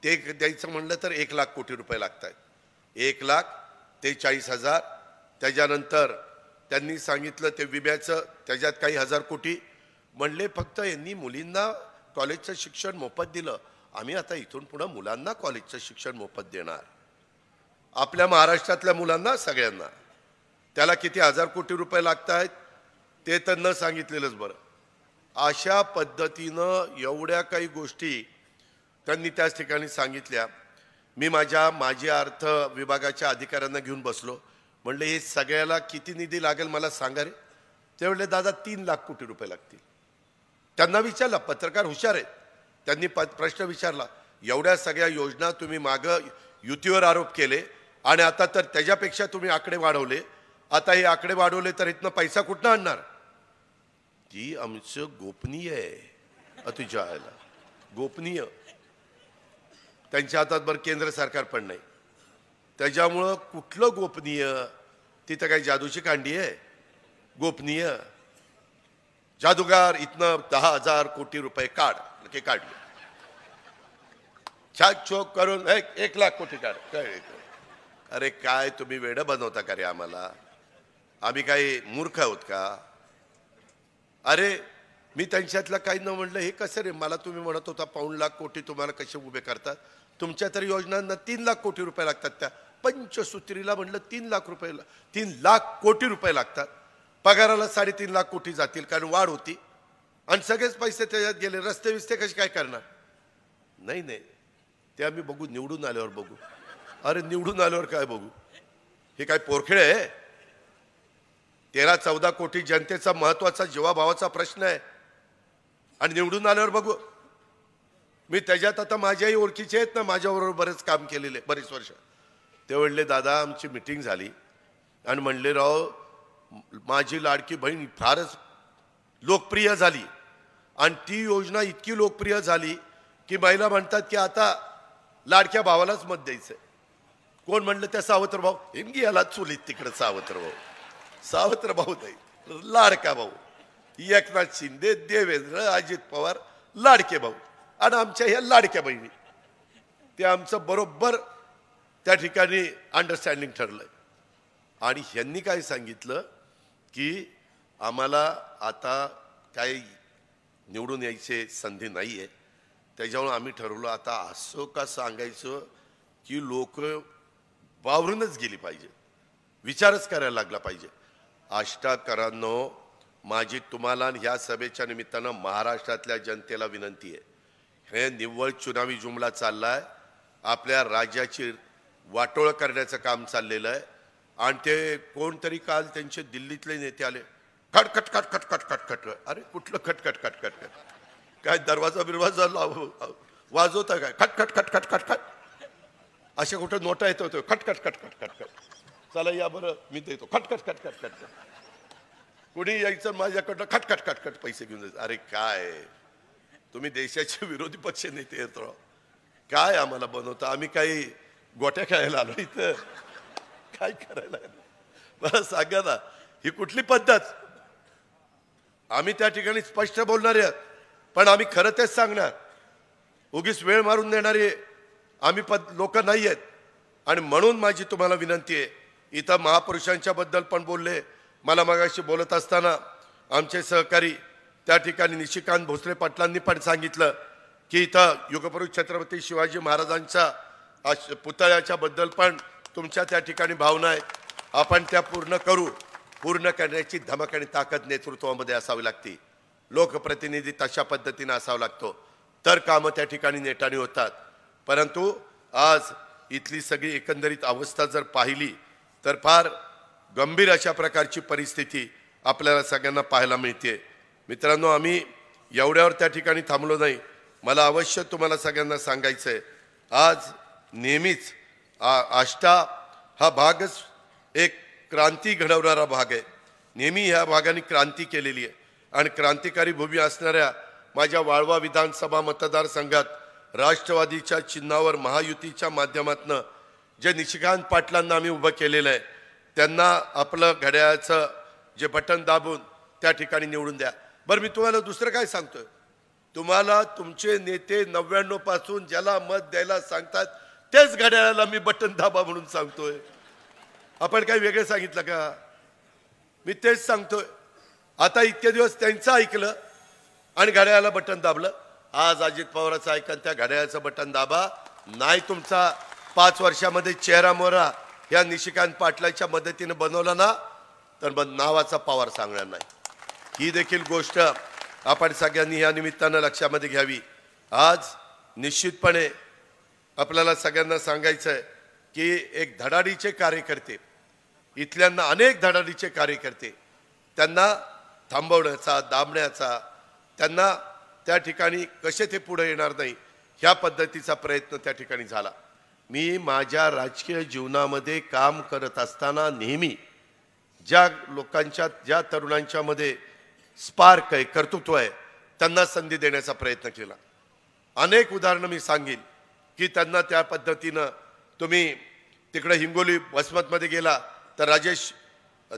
ते द्यायचं म्हणलं तर एक लाख कोटी रुपये लागत आहेत एक लाख ते चाळीस हजार त्याच्यानंतर त्यांनी सांगितलं ते विम्याचं त्याच्यात काही हजार कोटी म्हणले फक्त यांनी मुलींना कॉलेजचं शिक्षण मोफत दिलं आम्ही आता इथून पुढं मुलांना कॉलेजचं शिक्षण मोफत देणार आपल्या महाराष्ट्रातल्या मुलांना सगळ्यांना त्याला किती हजार कोटी रुपये लागत आहेत ते तर न सांगितलेलंच बरं अशा पद्धतीनं एवढ्या काही गोष्टी त्यांनी त्याच ठिकाणी सांगितल्या मी माझ्या माझी अर्थ विभागाच्या अधिकाऱ्यांना घेऊन बसलो म्हणले हे सगळ्याला किती निधी लागेल मला सांगा रे ते म्हणले दादा तीन लाख कोटी रुपये लागतील त्यांना विचारला पत्रकार हुशार आहेत त्यांनी प प्रश्न विचारला एवढ्या सगळ्या योजना तुम्ही मागं युतीवर आरोप केले आणि आता तर त्याच्यापेक्षा तुम्ही आकडे वाढवले आता हे आकडे वाढवले तर इथनं पैसा कुठनं आणणार की आमचं गोपनीय आहे गोपनीय त्यांच्या हातात बरं केंद्र सरकार पण नाही त्याच्यामुळं कुठलं गोपनीय तिथं काही जादूची कांडी आहे गोपनीय जादूगार इथनं दहा हजार कोटी रुपये काढ नक्की काढले छाक चोक करून एक एक लाख कोटी काढ अरे काय तुम्ही वेड बनवता का रे आम्हाला आम्ही काही मूर्ख आहोत का अरे मी त्यांच्यातलं काही न म्हणलं हे कसं रे मला तुम्ही म्हणत होता पाऊण लाख कोटी तुम्हाला कसे उभे करतात तुमच्या तर योजनांना तीन लाख कोटी रुपये लागतात त्या पंचसूत्रीला म्हणलं तीन लाख रुपये तीन लाख कोटी रुपये लागतात पगाराला साडेतीन लाख कोटी जातील कारण वाढ होती आणि सगळेच पैसे त्याच्यात गेले रस्ते विस्ते कसे काय करणार नाही नाही ते आम्ही बघू निवडून आल्यावर बघू अरे निवडून आल्यावर काय बघू हे काय पोरखेळ आहे तेरा चौदा कोटी जनतेचा महत्वाचा जीवाभावाचा प्रश्न आहे आणि निवडून आल्यावर बघू मी त्याच्यात आता माझ्याही ओळखीचे आहेत ना माझ्याबरोबर बरेच काम केलेले बरेच वर्ष ते म्हणले दादा आमची मिटिंग झाली आणि म्हणले राव माझी लाडकी बहीण फारच लोकप्रिय झाली आणि ती योजना इतकी लोकप्रिय झाली की महिला म्हणतात की आता लाडक्या भावालाच मत द्यायचं कोण म्हणलं त्या सावत्र भाऊ हिंगी याला चुलीत तिकडं सावत्र भाऊ सावत्र भाऊताई लाडका भाऊ एकनाथ शिंदे देवेंद्र अजित पवार लाडके भाऊ आणि आमच्या ह्या लाडक्या बहिणी ते आमचं बरोबर त्या ठिकाणी अंडरस्टँडिंग ठरलं आणि ह्यांनी काय सांगितलं की आम्हाला आता काय निवडून यायचे संधी नाही आहे त्याच्यामुळे आम्ही ठरवलं आता असं का सांगायचं की लोक वावरूनच गेली पाहिजे विचारच करायला लागला पाहिजे आष्टाकरांनो माझी तुम्हाला ह्या सभेच्या निमित्तानं महाराष्ट्रातल्या जनतेला विनंती आहे हे निव्वळ चुनावी जुमला चालला आहे आपल्या राज्याची वाटोळ करण्याचं काम चाललेलं आहे आणि ते कोणतरी काल त्यांचे दिल्लीतले नेते आले खटखट खटखट खटखट खट अरे कुठलं खटखट खटखट खट काय दरवाजा बिरवाजा लाव वाजवता काय खटखट खटखट खट असे कुठं नोटा येत होतो खटखट खटखट खटखट चला या बरं मी देतो खटखट खटखट खटखट कुणी यायचं माझ्याकडनं खटखट खटखट पैसे घेऊन जायचं अरे काय तुम्ही देशाचे विरोधी पक्ष नेते येतो हो. काय आम्हाला बनवता आम्ही काही गोट्या खेळायला आलो इथं काय करायला बरं सांगा ना ही कुठली पद्धत आम्ही त्या ठिकाणी स्पष्ट बोलणार आहोत पण आम्ही खरं तेच सांगणार उगीच वेळ मारून देणारे आम्ही पद लोक नाही आहेत आणि म्हणून माझी तुम्हाला विनंती आहे इथं महापुरुषांच्या बद्दल पण बोलले मला मगाशी बोलत असताना आमचे सहकारी त्या ठिकाणी निशिकांत भोसले पाटलांनी पण सांगितलं की इथं युगपुरुष छत्रपती शिवाजी महाराजांच्या पुतळ्याच्या बद्दल पण तुमच्या त्या ठिकाणी भावना आहे आपण त्या पूर्ण करू पूर्ण करण्याची धमक आणि ताकद नेतृत्वामध्ये असावी लागते लोकप्रतिनिधी तशा पद्धतीनं असावा लागतो तर कामं त्या ठिकाणी नेटाने होतात परंतु आज इथली सगळी एकंदरीत अवस्था जर पाहिली तर फार गंभीर अशा प्रकारची परिस्थिती आपल्याला सगळ्यांना पाहायला मिळते मित्रांनो आम्ही एवढ्यावर त्या ठिकाणी थांबलो नाही मला अवश्य तुम्हाला सगळ्यांना सांगायचं आहे आज नेहमीच आ आष्टा हा भागच एक क्रांती घडवणारा भाग आहे नेहमी ह्या भागाने क्रांती केलेली आहे आणि क्रांतिकारी भूमी असणाऱ्या माझ्या वाळवा विधानसभा मतदारसंघात राष्ट्रवादीच्या चिन्हावर महायुतीच्या माध्यमातून जे निशिकांत पाटलांना आम्ही उभं केलेलं आहे त्यांना आपलं घड्याळाचं जे बटन दाबून त्या ठिकाणी निवडून द्या बरं मी तुम्हाला दुसरं काय सांगतोय तुम्हाला तुमचे नेते नव्याण्णव पासून ज्याला मत द्यायला सांगतात तेच घड्याळाला मी बटन दाबा म्हणून सांगतोय आपण काही वेगळं सांगितलं का मी तेच सांगतोय आता इतके दिवस त्यांचं ऐकलं आणि घड्याळाला बटन दाबलं आज अजित पवाराचं ऐकन त्या घड्याळाचं बटन दाबा नाही तुमचा पाच वर्षामध्ये चेहरा मोहरा या निशिकांत पाटलाच्या मदतीनं बनवला ना तर मग नावाचा पावर सांगणार नाही ही देखील गोष्ट आपण सगळ्यांनी या निमित्तानं लक्षामध्ये घ्यावी आज निश्चितपणे आपल्याला सगळ्यांना सांगायचं आहे की एक धडाडीचे कार्यकर्ते इथल्यांना अनेक धडाडीचे कार्यकर्ते त्यांना थांबवण्याचा दाबण्याचा त्यांना त्या ठिकाणी कसे ते पुढे येणार नाही ह्या पद्धतीचा प्रयत्न त्या ठिकाणी झाला मी माझ्या राजकीय जीवनामध्ये काम करत असताना नेहमी ज्या लोकांच्या ज्या तरुणांच्यामध्ये स्पार्क आहे कर्तृत्व आहे त्यांना संधी देण्याचा प्रयत्न केला अनेक उदाहरणं मी सांगेन की त्यांना त्या पद्धतीनं तुम्ही तिकडे हिंगोली वसमतमध्ये गेला तर राजेश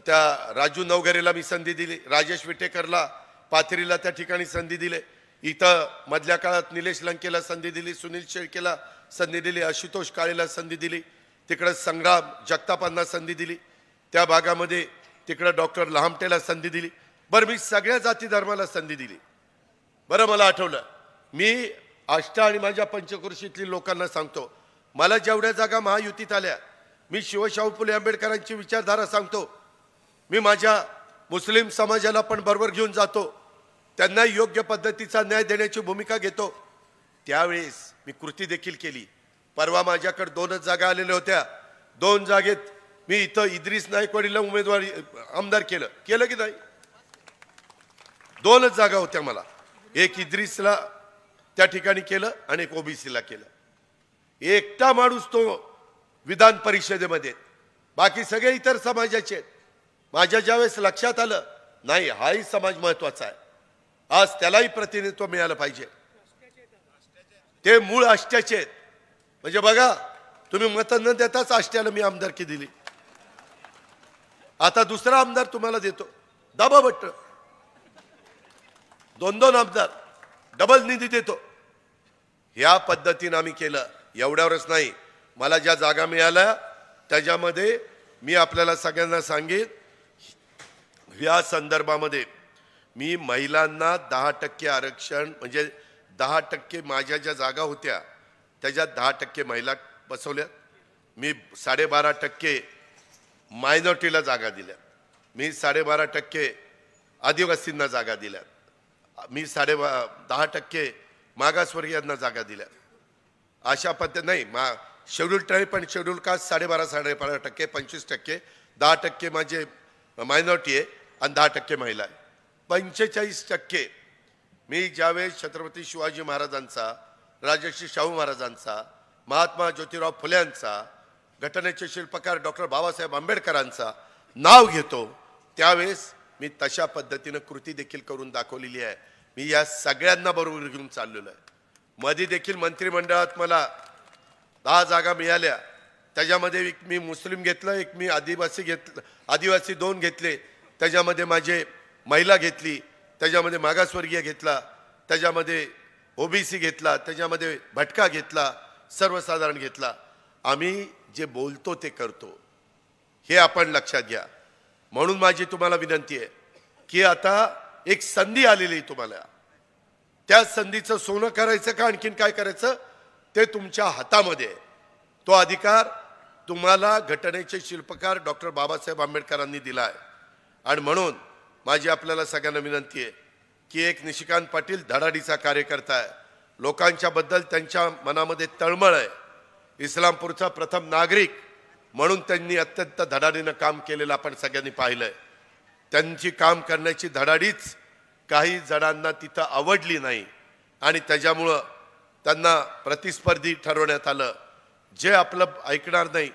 त्या राजू नवघरेला मी संधी दिली राजेश विटेकरला पाथरीला त्या ठिकाणी संधी दिले इथं मधल्या काळात निलेश लंकेला संधी दिली सुनील शेळकेला संधी दिली आशुतोष काळेला संधी दिली तिकडं संग्राम जगतापांना संधी दिली त्या भागामध्ये तिकडं डॉक्टर लहामटेला संधी दिली बरं मी सगळ्या जाती धर्माला संधी दिली बरं मला आठवलं मी आष्टा आणि माझ्या पंचकृषीतली लोकांना सांगतो मला जेवढ्या जागा महायुतीत आल्या मी शिवशाहू फुले आंबेडकरांची विचारधारा सांगतो मी माझ्या मुस्लिम समाजाला पण बरोबर घेऊन जातो त्यांना योग्य पद्धतीचा न्याय देण्याची भूमिका घेतो त्यावेळेस मी कृती देखील केली परवा माझ्याकडे दोनच जागा आलेल्या होत्या दोन जागेत मी इथं इद्रिस नाईक वडील उमेदवारी आमदार केलं केलं की नाही दोनच जागा होत्या मला एक इद्रिसला त्या ठिकाणी केलं आणि एक ओबीसीला केलं एकटा माणूस तो विधान परिषदेमध्ये बाकी सगळे इतर समाजाचे आहेत माझ्या ज्यावेळेस लक्षात आलं नाही हाही समाज महत्वाचा आहे आज त्यालाही प्रतिनिधित्व मिळालं पाहिजे ते मूळ आष्ट्याचे आहेत म्हणजे बघा तुम्ही मत न देताच आष्ट्याला मी आमदारकी दिली आता दुसरा आमदार तुम्हाला देतो दाबा भट्ट दोन दोन आमदार डबल निधी देतो या पद्धतीनं आम्ही केलं एवढ्यावरच नाही मला ज्या जागा मिळाल्या त्याच्यामध्ये मी आपल्याला सगळ्यांना सांगेन या संदर्भामध्ये मी महिलांना दहा टक्के आरक्षण म्हणजे दहा टक्के माझ्या ज्या जागा होत्या त्याच्यात दहा टक्के महिला बसवल्या मी साडेबारा टक्के मायनॉरिटीला जागा दिल्या मी साडेबारा टक्के आदिवासींना जागा दिल्या मी साडेबा दहा टक्के मागासवर्गीयांना जागा दिल्या अशा पद्धती नाही मा शेड्यूल ट्राईब पण शेड्यूल कास्ट साडेबारा साडेबारा टक्के पंचवीस टक्के दहा टक्के माझे मायनॉरिटी आहे आणि दहा टक्के महिला आहे पंचेचाळीस टक्के मी ज्यावेळेस छत्रपती शिवाजी महाराजांचा राजश्री शाहू महाराजांचा महात्मा ज्योतिराव फुल्यांचा घटनेचे शिल्पकार डॉक्टर बाबासाहेब आंबेडकरांचा नाव घेतो त्यावेळेस मी तशा पद्धतीनं कृती देखील करून दाखवलेली आहे मी या सगळ्यांना बरोबर घेऊन चाललेलो आहे मधी देखील मंत्रिमंडळात मला दहा जागा मिळाल्या त्याच्यामध्ये एक मी मुस्लिम घेतलं एक मी आदिवासी घेतलं आदिवासी दोन घेतले त्याच्यामध्ये माझे महिला घेतली त्याच्यामध्ये मागासवर्गीय घेतला त्याच्यामध्ये ओबीसी घेतला त्याच्यामध्ये भटका घेतला सर्वसाधारण घेतला आम्ही जे बोलतो ते करतो हे आपण लक्षात घ्या म्हणून माझी तुम्हाला विनंती आहे की आता एक संधी आलेली तुम्हाला त्या संधीचं सोनं करायचं का आणखीन काय करायचं ते तुमच्या हातामध्ये तो अधिकार तुम्हाला घटनेचे शिल्पकार डॉक्टर बाबासाहेब आंबेडकरांनी दिला आहे आणि म्हणून माझी आपल्याला सगळ्यांना विनंती आहे की एक निशिकांत पाटील धडाडीचा कार्यकर्ता आहे लोकांच्याबद्दल त्यांच्या मनामध्ये तळमळ आहे इस्लामपूरचा प्रथम नागरिक म्हणून त्यांनी अत्यंत धडाडीनं काम केलेलं आपण सगळ्यांनी पाहिलं आहे त्यांची काम करण्याची धडाडीच काही जणांना तिथं आवडली नाही आणि त्याच्यामुळं त्यांना प्रतिस्पर्धी ठरवण्यात आलं जे आपलं ऐकणार नाही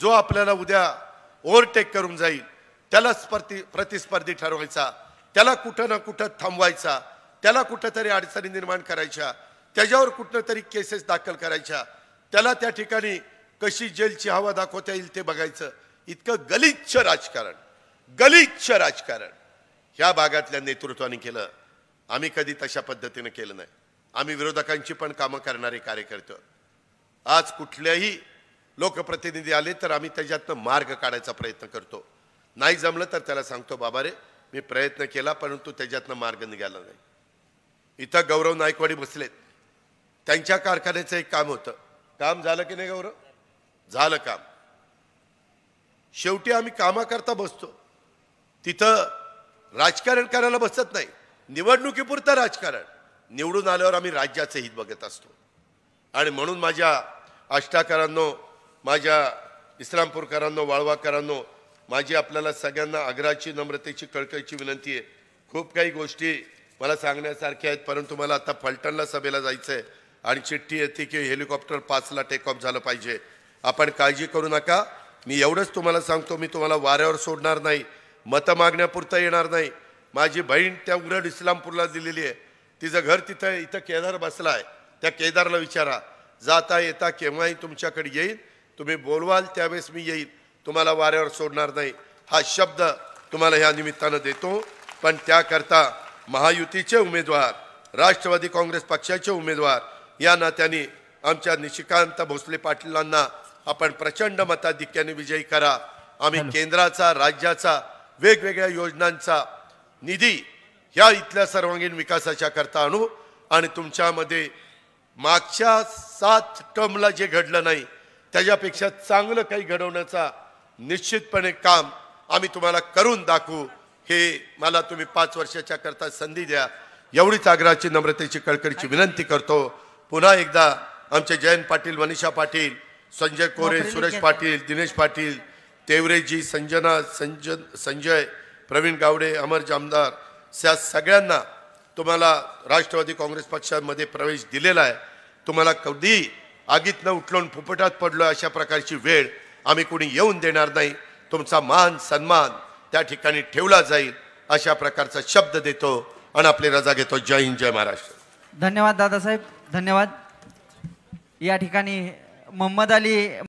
जो आपल्याला उद्या ओव्हरटेक करून जाईल त्याला स्पर्धी प्रतिस्पर्धी ठरवायचा त्याला कुठं ना कुठं थांबवायचा त्याला कुठंतरी अडचणी निर्माण करायच्या त्याच्यावर कुठं तरी केसेस दाखल करायच्या त्याला त्या ठिकाणी कशी जेलची हवा दाखवता येईल ते बघायचं इतकं गलिच्छ राजकारण गलिच्छ राजकारण ह्या भागातल्या नेतृत्वाने केलं आम्ही कधी तशा पद्धतीनं केलं नाही आम्ही विरोधकांची पण कामं करणारे कार्यकर्ते आज कुठल्याही लोकप्रतिनिधी आले तर आम्ही त्याच्यातनं मार्ग काढायचा प्रयत्न करतो नाही जमलं तर त्याला सांगतो बाबा रे मी प्रयत्न केला परंतु त्याच्यातनं मार्ग निघाला नाही इथं गौरव नायकवाडी बसलेत त्यांच्या कारखान्याचं एक काम होतं काम झालं की नाही गौरव झालं काम शेवटी आम्ही कामाकरता बसतो तिथं राजकारण करायला बसत नाही निवडणुकीपुरतं राजकारण निवडून आल्यावर आम्ही राज्याचं हित बघत असतो आणि म्हणून माझ्या अष्टाकरांनो माझ्या इस्लामपूरकरांनो वाळवाकरांनो माझी आपल्याला सगळ्यांना आग्रहाची नम्रतेची कळकळीची विनंती आहे खूप काही गोष्टी मला सांगण्यासारख्या आहेत परंतु मला आता फलटणला सभेला जायचं आहे आणि चिठ्ठी येते की हेलिकॉप्टर पाचला टेक ऑफ झालं पाहिजे आपण काळजी करू नका मी एवढंच तुम्हाला सांगतो मी तुम्हाला वाऱ्यावर सोडणार नाही मतं मागण्यापुरता येणार नाही माझी बहीण त्या उघड इस्लामपूरला दिलेली आहे तिचं घर तिथं इथं केदार बसला आहे त्या केदारला विचारा जाता येता केव्हाही तुमच्याकडे येईल तुम्ही बोलवाल त्यावेळेस मी येईल तुम्हाला वाऱ्यावर सोडणार नाही हा शब्द तुम्हाला या निमित्तानं देतो पण त्याकरता महायुतीचे उमेदवार राष्ट्रवादी काँग्रेस पक्षाचे उमेदवार या नात्याने आमच्या निशिकांत भोसले पाटीलांना आपण प्रचंड मताधिक्याने विजयी करा आम्ही केंद्राचा राज्याचा वेगवेगळ्या योजनांचा निधी ह्या इथल्या सर्वांगीण विकासाच्या करता आणू आणि तुमच्यामध्ये मागच्या सात टर्मला जे घडलं नाही त्याच्यापेक्षा चांगलं काही घडवण्याचा निश्चितपणे काम आम्ही तुम्हाला करून दाखवू हे मला तुम्ही पाच वर्षाच्या करता संधी द्या एवढीच आग्रहाची नम्रतेची कळकळीची विनंती करतो पुन्हा एकदा आमचे जयंत पाटील मनीषा पाटील संजय कोरे सुरेश पाटील दिनेश पाटील तेवरेजी संजना संजन संजय प्रवीण गावडे अमर जामदार या सगळ्यांना तुम्हाला राष्ट्रवादी काँग्रेस पक्षामध्ये प्रवेश दिलेला आहे तुम्हाला कधी न उठलून फुपटात पडलो अशा प्रकारची वेळ आम्ही कुणी येऊन देणार नाही तुमचा मान सन्मान त्या ठिकाणी ठेवला जाईल अशा प्रकारचा शब्द देतो आणि आपली रजा घेतो जय हिंद जय महाराष्ट्र धन्यवाद दादासाहेब धन्यवाद या ठिकाणी मोहम्मद अली